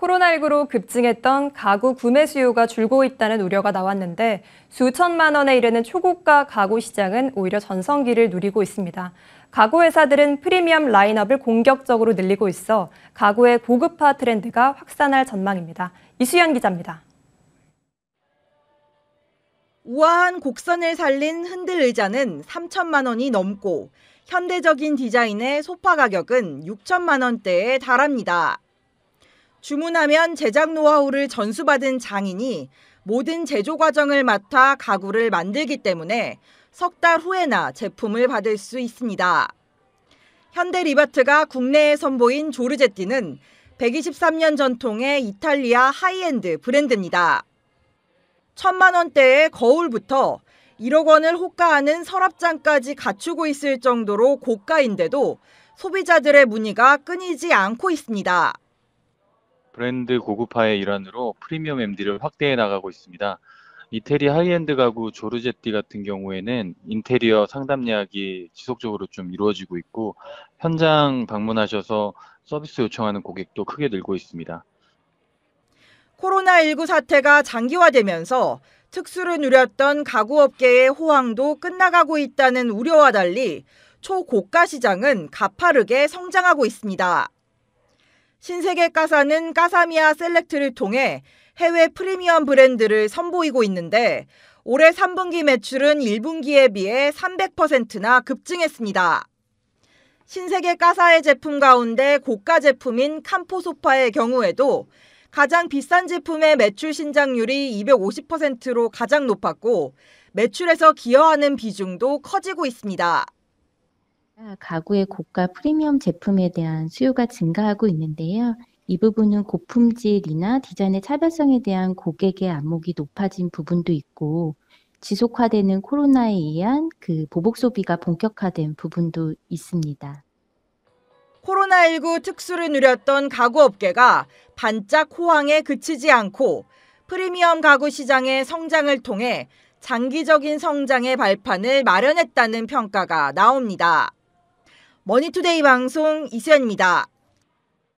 코로나19로 급증했던 가구 구매 수요가 줄고 있다는 우려가 나왔는데 수천만 원에 이르는 초고가 가구 시장은 오히려 전성기를 누리고 있습니다. 가구 회사들은 프리미엄 라인업을 공격적으로 늘리고 있어 가구의 고급화 트렌드가 확산할 전망입니다. 이수연 기자입니다. 우아한 곡선을 살린 흔들 의자는 3천만 원이 넘고 현대적인 디자인의 소파 가격은 6천만 원대에 달합니다. 주문하면 제작 노하우를 전수받은 장인이 모든 제조 과정을 맡아 가구를 만들기 때문에 석 달 후에나 제품을 받을 수 있습니다. 현대 리바트가 국내에 선보인 조르제티는 123년 전통의 이탈리아 하이엔드 브랜드입니다. 천만 원대의 거울부터 1억 원을 호가하는 서랍장까지 갖추고 있을 정도로 고가인데도 소비자들의 문의가 끊이지 않고 있습니다. 브랜드 고급화의 일환으로 프리미엄 MD를 확대해 나가고 있습니다. 이태리 하이엔드 가구 조르제티 같은 경우에는 인테리어 상담 예약이 지속적으로 좀 이루어지고 있고 현장 방문하셔서 서비스 요청하는 고객도 크게 늘고 있습니다. 코로나19 사태가 장기화되면서 특수를 누렸던 가구업계의 호황도 끝나가고 있다는 우려와 달리 초고가 시장은 가파르게 성장하고 있습니다. 신세계 가사는 가사미아 셀렉트를 통해 해외 프리미엄 브랜드를 선보이고 있는데 올해 3분기 매출은 1분기에 비해 300%나 급증했습니다. 신세계 가사의 제품 가운데 고가 제품인 캄포소파의 경우에도 가장 비싼 제품의 매출 신장률이 250%로 가장 높았고 매출에서 기여하는 비중도 커지고 있습니다. 가구의 고가 프리미엄 제품에 대한 수요가 증가하고 있는데요. 이 부분은 고품질이나 디자인의 차별성에 대한 고객의 안목이 높아진 부분도 있고 지속화되는 코로나에 의한 그 보복 소비가 본격화된 부분도 있습니다. 코로나19 특수를 누렸던 가구업계가 반짝 호황에 그치지 않고 프리미엄 가구 시장의 성장을 통해 장기적인 성장의 발판을 마련했다는 평가가 나옵니다. 머니투데이 방송 이수연입니다.